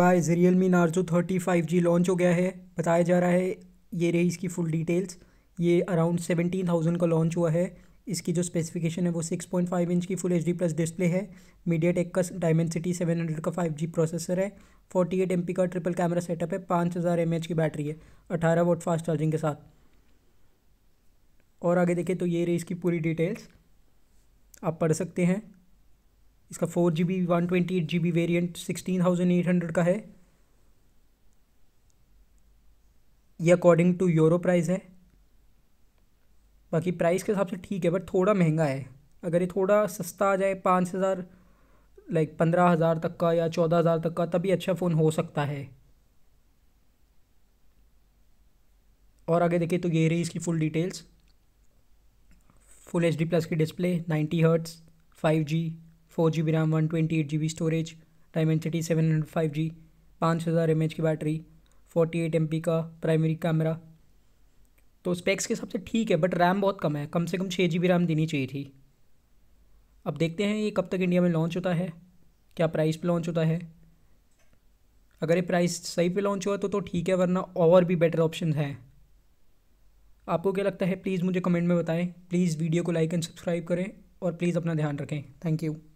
guys Realme Narzo thirty five G launch हो गया है बताया जा रहा है ये रही इसकी फुल डिटेल्स ये अराउंड सेवेंटीन थाउजेंड का लॉन्च हुआ है इसकी जो स्पेसिफिकेशन है वो सिक्स पॉइंट फाइव इंच की full H D plus display है मीडिया टेक का डायमेंसिटी सेवन हंड्रेड का फाइव जी प्रोसेसर है फोर्टी एट एम पी का ट्रिपल कैमरा सेटअप है पाँच हज़ार एम एच की बैटरी है अठारह वोट फास्ट चार्जिंग के साथ और आगे देखें तो ये रही इसकी पूरी डिटेल्स आप पढ़ सकते हैं इसका four G B one twenty eight G B variant sixteen thousand eight hundred का है ये अकॉर्डिंग टू यूरो प्राइस है बाकी प्राइस के हिसाब से ठीक है बट थोड़ा महंगा है अगर ये थोड़ा सस्ता आ जाए पाँच हज़ार लाइक पंद्रह हज़ार तक का या चौदह हज़ार तक का तभी अच्छा फ़ोन हो सकता है और आगे देखिए तो ये रही इसकी full details full H D plus की display ninety hertz five G four G B RAM one twenty eight G B storage Dimensity seven hundred five G पाँच हज़ार एम एच की battery forty eight M P का primary camera तो specs के हिसाब से ठीक है बट रैम बहुत कम है कम से कम छः जी बी रैम देनी चाहिए थी अब देखते हैं ये कब तक इंडिया में लॉन्च होता है क्या प्राइस पे लॉन्च होता है अगर ये प्राइस सही पे लॉन्च हुआ तो तो ठीक है वरना और भी बेटर ऑप्शन हैं आपको क्या लगता है प्लीज़ मुझे कमेंट में बताएं प्लीज़ वीडियो को लाइक एंड सब्सक्राइब करें और प्लीज़ अपना ध्यान रखें थैंक यू